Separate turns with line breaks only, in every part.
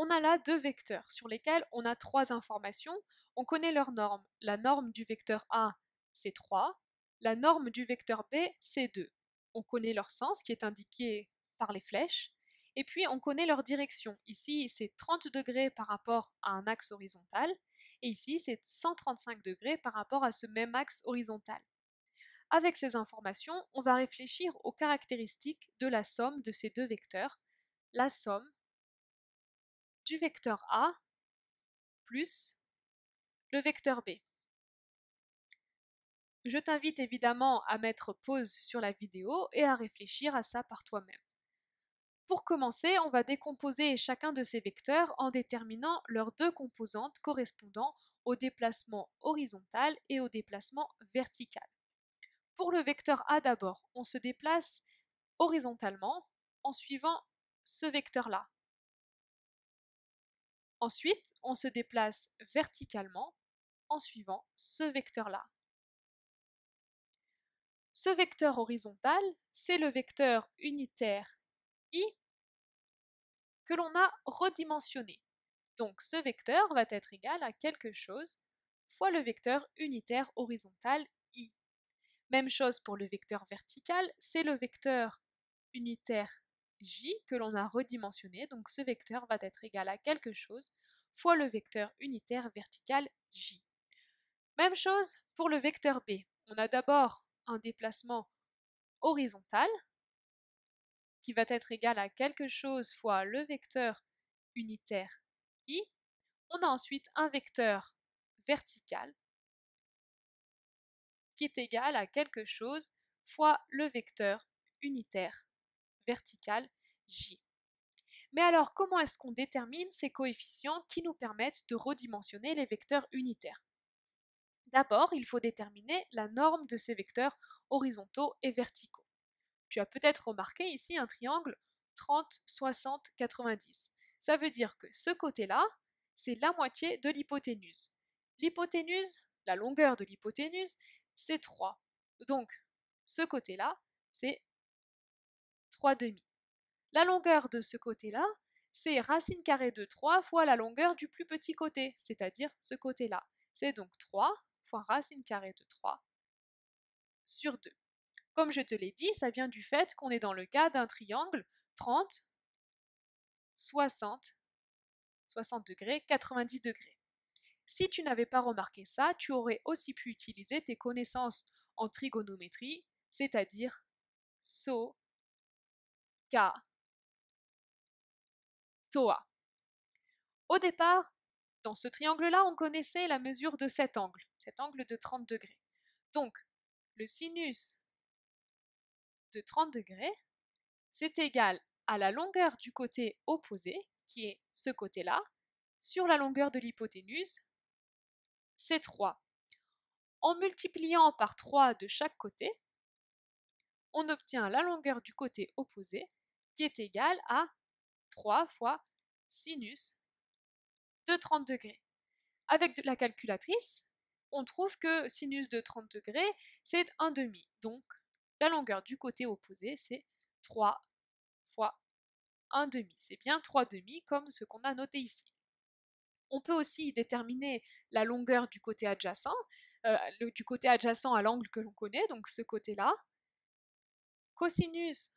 on a là deux vecteurs sur lesquels on a trois informations. On connaît leurs normes. La norme du vecteur A, c'est 3. La norme du vecteur B, c'est 2. On connaît leur sens qui est indiqué par les flèches. Et puis on connaît leur direction. Ici, c'est 30 degrés par rapport à un axe horizontal. Et ici, c'est 135 degrés par rapport à ce même axe horizontal. Avec ces informations, on va réfléchir aux caractéristiques de la somme de ces deux vecteurs. La somme, du vecteur A plus le vecteur B. Je t'invite évidemment à mettre pause sur la vidéo et à réfléchir à ça par toi-même. Pour commencer, on va décomposer chacun de ces vecteurs en déterminant leurs deux composantes correspondant au déplacement horizontal et au déplacement vertical. Pour le vecteur A d'abord, on se déplace horizontalement en suivant ce vecteur-là, Ensuite, on se déplace verticalement en suivant ce vecteur-là. Ce vecteur horizontal, c'est le vecteur unitaire i que l'on a redimensionné. Donc ce vecteur va être égal à quelque chose fois le vecteur unitaire horizontal i. Même chose pour le vecteur vertical, c'est le vecteur unitaire j que l'on a redimensionné, donc ce vecteur va être égal à quelque chose fois le vecteur unitaire vertical j. Même chose pour le vecteur b. On a d'abord un déplacement horizontal qui va être égal à quelque chose fois le vecteur unitaire i. On a ensuite un vecteur vertical qui est égal à quelque chose fois le vecteur unitaire verticale J. Mais alors, comment est-ce qu'on détermine ces coefficients qui nous permettent de redimensionner les vecteurs unitaires D'abord, il faut déterminer la norme de ces vecteurs horizontaux et verticaux. Tu as peut-être remarqué ici un triangle 30, 60, 90. Ça veut dire que ce côté-là, c'est la moitié de l'hypoténuse. L'hypoténuse, la longueur de l'hypoténuse, c'est 3. Donc, ce côté-là, c'est la longueur de ce côté-là, c'est racine carrée de 3 fois la longueur du plus petit côté, c'est-à-dire ce côté-là. C'est donc 3 fois racine carrée de 3 sur 2. Comme je te l'ai dit, ça vient du fait qu'on est dans le cas d'un triangle 30, 60, 60 degrés, 90 degrés. Si tu n'avais pas remarqué ça, tu aurais aussi pu utiliser tes connaissances en trigonométrie, c'est-à-dire SO K, Toa. Au départ, dans ce triangle-là, on connaissait la mesure de cet angle, cet angle de 30 degrés. Donc, le sinus de 30 degrés, c'est égal à la longueur du côté opposé, qui est ce côté-là, sur la longueur de l'hypoténuse, c'est 3. En multipliant par 3 de chaque côté, on obtient la longueur du côté opposé qui est égale à 3 fois sinus de 30 degrés. Avec la calculatrice, on trouve que sinus de 30 degrés, c'est 1 demi. Donc, la longueur du côté opposé, c'est 3 fois 1 demi. C'est bien 3 demi comme ce qu'on a noté ici. On peut aussi déterminer la longueur du côté adjacent, euh, du côté adjacent à l'angle que l'on connaît, donc ce côté-là, cosinus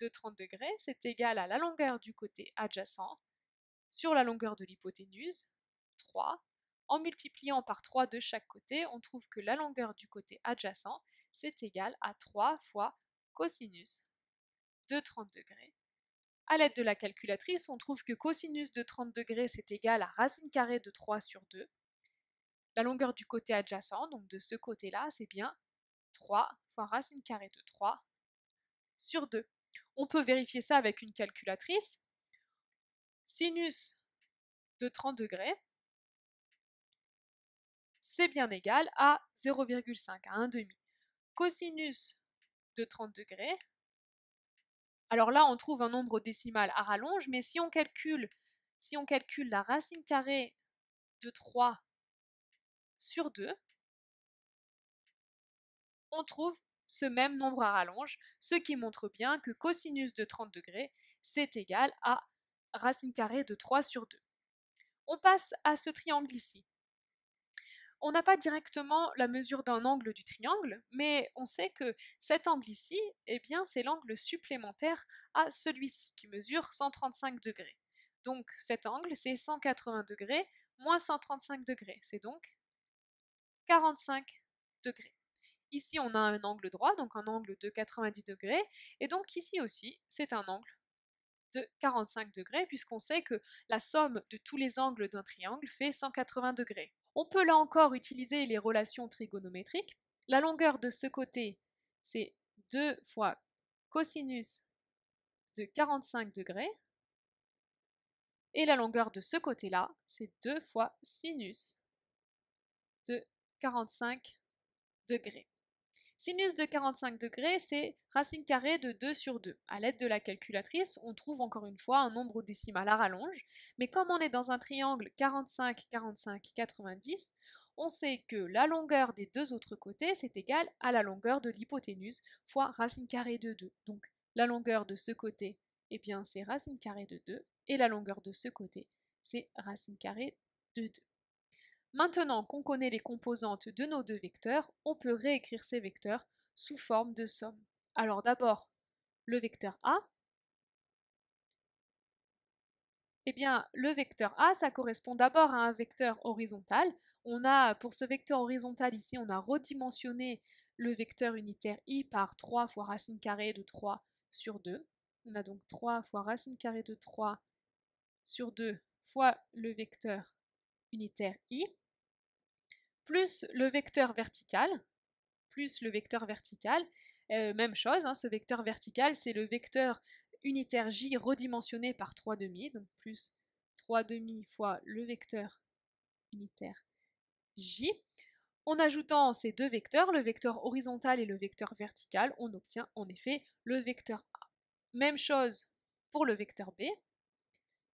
de 30 degrés, c'est égal à la longueur du côté adjacent sur la longueur de l'hypoténuse, 3. En multipliant par 3 de chaque côté, on trouve que la longueur du côté adjacent, c'est égal à 3 fois cosinus de 30 degrés. A l'aide de la calculatrice, on trouve que cosinus de 30 degrés, c'est égal à racine carrée de 3 sur 2. La longueur du côté adjacent, donc de ce côté-là, c'est bien 3 fois racine carrée de 3 sur 2. On peut vérifier ça avec une calculatrice. Sinus de 30 degrés, c'est bien égal à 0,5, à 1,5. Cosinus de 30 degrés, alors là on trouve un nombre décimal à rallonge, mais si on calcule, si on calcule la racine carrée de 3 sur 2, on trouve ce même nombre à rallonge, ce qui montre bien que cosinus de 30 degrés, c'est égal à racine carrée de 3 sur 2. On passe à ce triangle ici. On n'a pas directement la mesure d'un angle du triangle, mais on sait que cet angle ici, eh bien, c'est l'angle supplémentaire à celui-ci, qui mesure 135 degrés. Donc cet angle, c'est 180 degrés moins 135 degrés, c'est donc 45 degrés. Ici, on a un angle droit, donc un angle de 90 degrés. Et donc ici aussi, c'est un angle de 45 degrés, puisqu'on sait que la somme de tous les angles d'un triangle fait 180 degrés. On peut là encore utiliser les relations trigonométriques. La longueur de ce côté, c'est 2 fois cosinus de 45 degrés. Et la longueur de ce côté-là, c'est 2 fois sinus de 45 degrés. Sinus de 45 degrés, c'est racine carrée de 2 sur 2. À l'aide de la calculatrice, on trouve encore une fois un nombre décimal à rallonge, mais comme on est dans un triangle 45, 45, 90, on sait que la longueur des deux autres côtés, c'est égal à la longueur de l'hypoténuse fois racine carrée de 2. Donc la longueur de ce côté, eh bien c'est racine carrée de 2, et la longueur de ce côté, c'est racine carrée de 2. Maintenant qu'on connaît les composantes de nos deux vecteurs, on peut réécrire ces vecteurs sous forme de somme. Alors d'abord, le vecteur A. Eh bien, le vecteur A, ça correspond d'abord à un vecteur horizontal. On a, pour ce vecteur horizontal ici, on a redimensionné le vecteur unitaire i par 3 fois racine carrée de 3 sur 2. On a donc 3 fois racine carrée de 3 sur 2 fois le vecteur unitaire i plus le vecteur vertical, plus le vecteur vertical. Euh, même chose, hein, ce vecteur vertical, c'est le vecteur unitaire j redimensionné par 3 demi, donc plus 3 demi fois le vecteur unitaire j. En ajoutant ces deux vecteurs, le vecteur horizontal et le vecteur vertical, on obtient en effet le vecteur A. Même chose pour le vecteur B.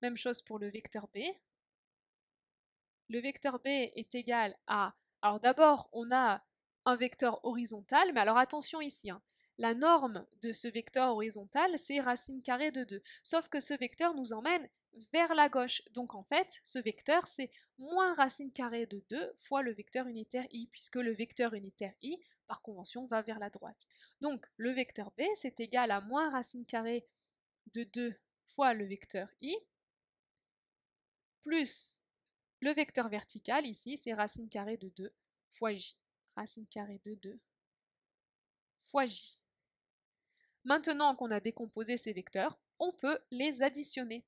Même chose pour le vecteur B. Le vecteur B est égal à alors d'abord, on a un vecteur horizontal, mais alors attention ici, hein. la norme de ce vecteur horizontal, c'est racine carrée de 2, sauf que ce vecteur nous emmène vers la gauche. Donc en fait, ce vecteur, c'est moins racine carrée de 2 fois le vecteur unitaire i, puisque le vecteur unitaire i, par convention, va vers la droite. Donc le vecteur b, c'est égal à moins racine carrée de 2 fois le vecteur i, plus le vecteur vertical, ici, c'est racine carrée de 2 fois j. Racine carrée de 2 fois j. Maintenant qu'on a décomposé ces vecteurs, on peut les additionner.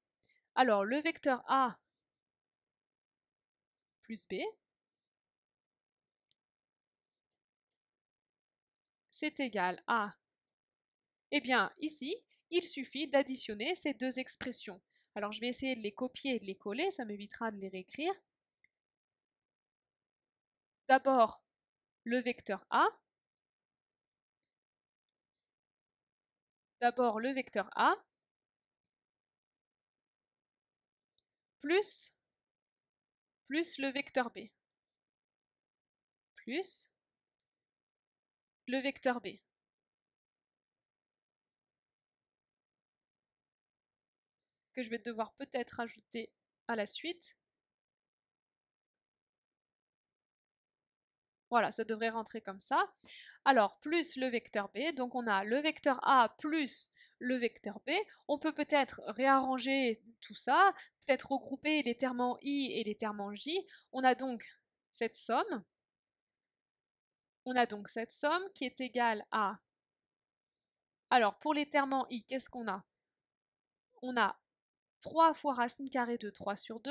Alors, le vecteur A plus B, c'est égal à... Eh bien, ici, il suffit d'additionner ces deux expressions. Alors je vais essayer de les copier et de les coller, ça m'évitera de les réécrire. D'abord, le vecteur A. D'abord, le vecteur A. Plus, plus le vecteur B. Plus le vecteur B. que je vais devoir peut-être ajouter à la suite. Voilà, ça devrait rentrer comme ça. Alors, plus le vecteur B, donc on a le vecteur A plus le vecteur B. On peut peut-être réarranger tout ça, peut-être regrouper les termes en I et les termes en J. On a donc cette somme. On a donc cette somme qui est égale à... Alors, pour les termes en I, qu'est-ce qu'on a On a 3 fois racine carrée de 3 sur 2,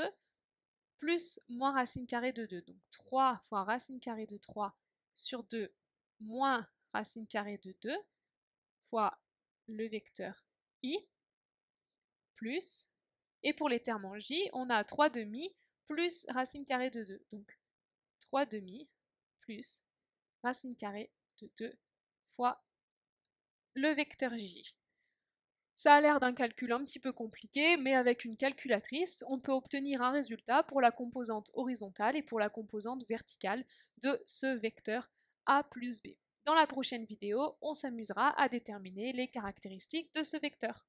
plus moins racine carrée de 2. Donc 3 fois racine carrée de 3 sur 2, moins racine carrée de 2, fois le vecteur i, plus, et pour les termes en j, on a 3 demi plus racine carrée de 2. Donc 3 demi plus racine carrée de 2 fois le vecteur j. Ça a l'air d'un calcul un petit peu compliqué, mais avec une calculatrice, on peut obtenir un résultat pour la composante horizontale et pour la composante verticale de ce vecteur A plus B. Dans la prochaine vidéo, on s'amusera à déterminer les caractéristiques de ce vecteur.